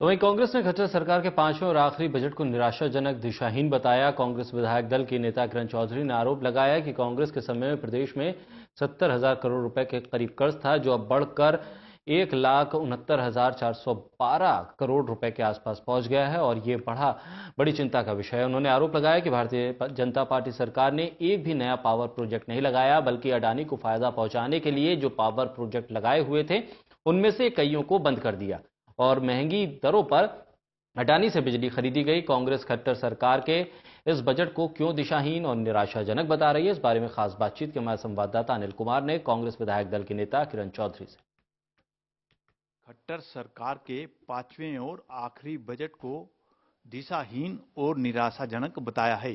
तो वहीं कांग्रेस ने खट्टर सरकार के पांचवें और आखिरी बजट को निराशाजनक दिशाहीन बताया कांग्रेस विधायक दल के नेता किरण चौधरी ने आरोप लगाया कि कांग्रेस के समय में प्रदेश में सत्तर हजार करोड़ रुपए के करीब कर्ज था जो अब बढ़कर एक लाख उनहत्तर हजार चार सौ बारह करोड़ रुपए के आसपास पहुंच गया है और ये बढ़ा बड़ी चिंता का विषय है उन्होंने आरोप लगाया कि भारतीय जनता पार्टी सरकार ने एक भी नया पावर प्रोजेक्ट नहीं लगाया बल्कि अडानी को फायदा पहुंचाने के लिए जो पावर प्रोजेक्ट लगाए हुए थे उनमें से कईयों को बंद कर दिया और महंगी दरों पर अडानी से बिजली खरीदी गई कांग्रेस खट्टर सरकार के इस बजट को क्यों दिशाहीन और निराशाजनक बता रही है इस बारे में खास बातचीत के हमारे संवाददाता अनिल कुमार ने कांग्रेस विधायक दल के नेता किरण चौधरी से खट्टर सरकार के पांचवें और आखिरी बजट को दिशाहीन और निराशाजनक बताया है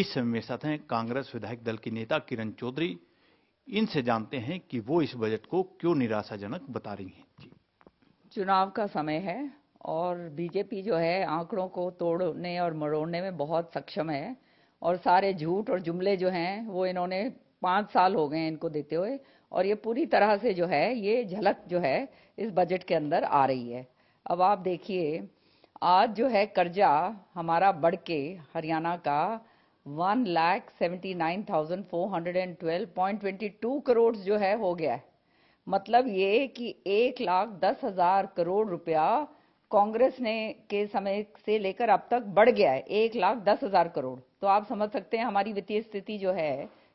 इस समय साथ हैं कांग्रेस विधायक दल के नेता किरण चौधरी इनसे जानते हैं कि वो इस बजट को क्यों निराशाजनक बता रही हैं चुनाव का समय है और बीजेपी जो है आंकड़ों को तोड़ने और मरोड़ने में बहुत सक्षम है और सारे झूठ और जुमले जो हैं वो इन्होंने पाँच साल हो गए इनको देते हुए और ये पूरी तरह से जो है ये झलक जो है इस बजट के अंदर आ रही है अब आप देखिए आज जो है कर्जा हमारा बढ़ के हरियाणा का one lakh seventy nine thousand four hundred and twelve point twenty two crore जो है हो गया है मतलब ये कि एक लाख दस हजार करोड़ रुपया कांग्रेस ने के समय से लेकर अब तक बढ़ गया है एक लाख दस हजार करोड़ तो आप समझ सकते हैं हमारी वित्तीय स्थिति जो है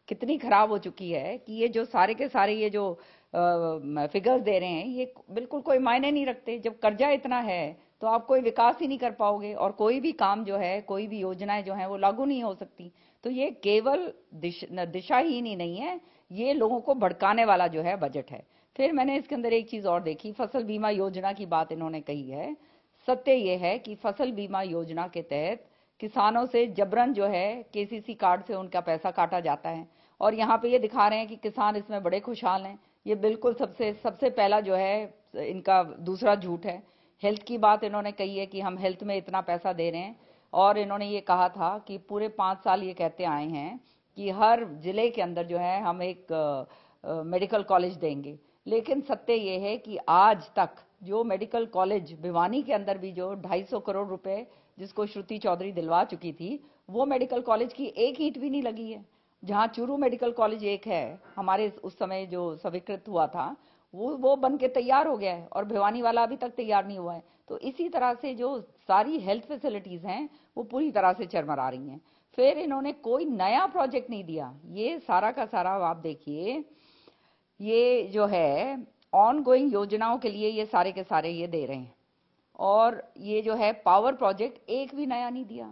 कितनी खराब हो चुकी है कि ये जो सारे के सारे ये जो फिगर्स दे रहे हैं ये बिल्कुल कोई मायने नहीं रखते जब कर्जा इतना है तो आप कोई विकास ही नहीं कर पाओगे और कोई भी काम जो है कोई भी योजनाएं जो है वो लागू नहीं हो सकती तो ये केवल दिश, दिशा ही नहीं है ये लोगों को भड़काने वाला जो है बजट है फिर मैंने इसके अंदर एक चीज और देखी फसल बीमा योजना की बात इन्होंने कही है सत्य ये है कि फसल बीमा योजना के तहत किसानों से जबरन जो है केसीसी कार्ड से उनका पैसा काटा जाता है और यहाँ पे ये दिखा रहे हैं कि किसान इसमें बड़े खुशहाल हैं ये बिल्कुल सबसे सबसे पहला जो है इनका दूसरा झूठ है हेल्थ की बात इन्होंने कही है कि हम हेल्थ में इतना पैसा दे रहे हैं और इन्होंने ये कहा था कि पूरे पाँच साल ये कहते आए हैं कि हर जिले के अंदर जो है हम एक मेडिकल कॉलेज देंगे लेकिन सत्य ये है कि आज तक जो मेडिकल कॉलेज भिवानी के अंदर भी जो 250 करोड़ रुपए जिसको श्रुति चौधरी दिलवा चुकी थी वो मेडिकल कॉलेज की एक ईट भी नहीं लगी है जहाँ चूरू मेडिकल कॉलेज एक है हमारे उस समय जो स्वीकृत हुआ था वो वो बन के तैयार हो गया है और भिवानी वाला अभी तक तैयार नहीं हुआ है तो इसी तरह से जो सारी हेल्थ फैसिलिटीज हैं वो पूरी तरह से चरमरा रही हैं फिर इन्होंने कोई नया प्रोजेक्ट नहीं दिया ये सारा का सारा आप देखिए ये जो है ऑन गोइंग योजनाओं के लिए ये सारे के सारे ये दे रहे हैं और ये जो है पावर प्रोजेक्ट एक भी नया नहीं दिया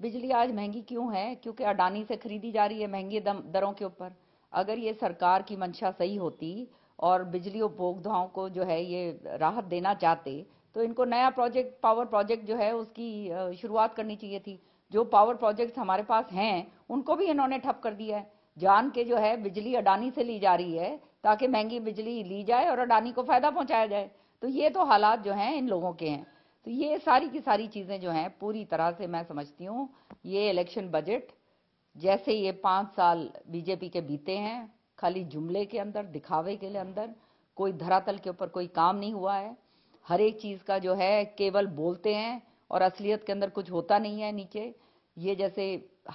बिजली आज महंगी क्यों है क्योंकि अडानी से खरीदी जा रही है महंगी दरों के ऊपर अगर ये सरकार की मंशा सही होती और बिजली उपभोक्ताओं को जो है ये राहत देना चाहते तो इनको नया प्रोजेक्ट पावर प्रोजेक्ट जो है उसकी शुरुआत करनी चाहिए थी जो पावर प्रोजेक्ट्स हमारे पास हैं उनको भी इन्होंने ठप कर दिया है जान के जो है बिजली अडानी से ली जा रही है ताकि महंगी बिजली ली जाए और अडानी को फ़ायदा पहुंचाया जाए तो ये तो हालात जो हैं इन लोगों के हैं तो ये सारी की सारी चीज़ें जो हैं पूरी तरह से मैं समझती हूँ ये इलेक्शन बजट जैसे ये पांच साल बीजेपी के बीते हैं खाली जुमले के अंदर दिखावे के अंदर कोई धरातल के ऊपर कोई काम नहीं हुआ है हर एक चीज़ का जो है केवल बोलते हैं और असलियत के अंदर कुछ होता नहीं है नीचे ये जैसे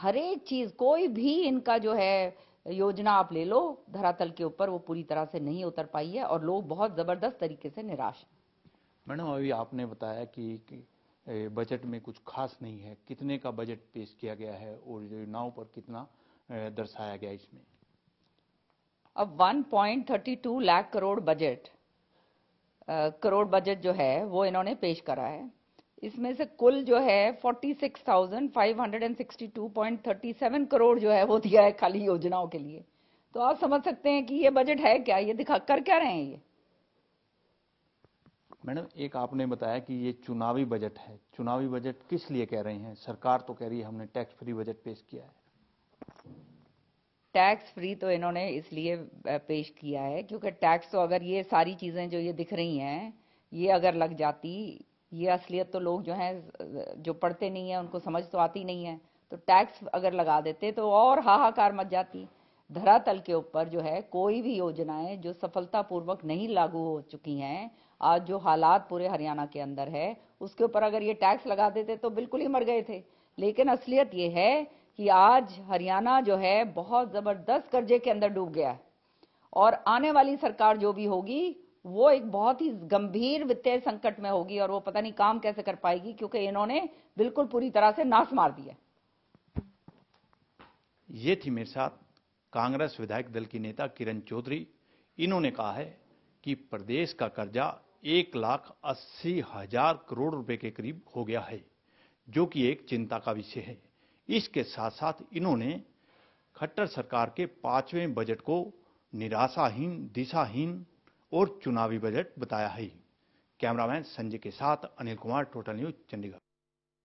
हर एक चीज कोई भी इनका जो है योजना आप ले लो धरातल के ऊपर वो पूरी तरह से नहीं उतर पाई है और लोग बहुत जबरदस्त तरीके से निराश हैं मैडम अभी आपने बताया कि, कि बजट में कुछ खास नहीं है कितने का बजट पेश किया गया है और योजनाओं पर कितना दर्शाया गया इसमें अब 1.32 लाख करोड़ बजट करोड़ बजट जो है वो इन्होंने पेश करा है इसमें से कुल जो है 46,562.37 करोड़ जो है वो दिया है खाली योजनाओं के लिए तो आप समझ सकते हैं कि ये बजट है क्या ये दिखा कर क्या रहे हैं ये मैडम एक आपने बताया कि ये चुनावी बजट है चुनावी बजट किस लिए कह रहे हैं सरकार तो कह रही है हमने टैक्स फ्री बजट पेश किया है टैक्स फ्री तो इन्होंने इसलिए पेश किया है क्योंकि टैक्स तो अगर ये सारी चीजें जो ये दिख रही हैं ये अगर लग जाती ये असलियत तो लोग जो हैं जो पढ़ते नहीं हैं उनको समझ तो आती नहीं है तो टैक्स अगर लगा देते तो और हाहाकार मच जाती धरातल के ऊपर जो है कोई भी योजनाएं जो सफलतापूर्वक नहीं लागू हो चुकी हैं आज जो हालात पूरे हरियाणा के अंदर है उसके ऊपर अगर ये टैक्स लगा देते तो बिल्कुल ही मर गए थे लेकिन असलियत ये है कि आज हरियाणा जो है बहुत जबरदस्त कर्जे के अंदर डूब गया और आने वाली सरकार जो भी होगी वो एक बहुत ही गंभीर वित्तीय संकट में होगी और वो पता नहीं काम कैसे कर पाएगी क्योंकि इन्होंने बिल्कुल पूरी तरह से नाश मार दिया ये थी मेरे साथ कांग्रेस विधायक दल की नेता किरण चौधरी इन्होंने कहा है कि प्रदेश का कर्जा एक लाख अस्सी हजार करोड़ रुपए के करीब हो गया है जो कि एक चिंता का विषय है इसके साथ साथ इन्होंने खट्टर सरकार के पांचवें बजट को निराशाहीन दिशाहीन और चुनावी बजट बताया है कैमरामैन संजय के साथ अनिल कुमार टोटल न्यूज चंडीगढ़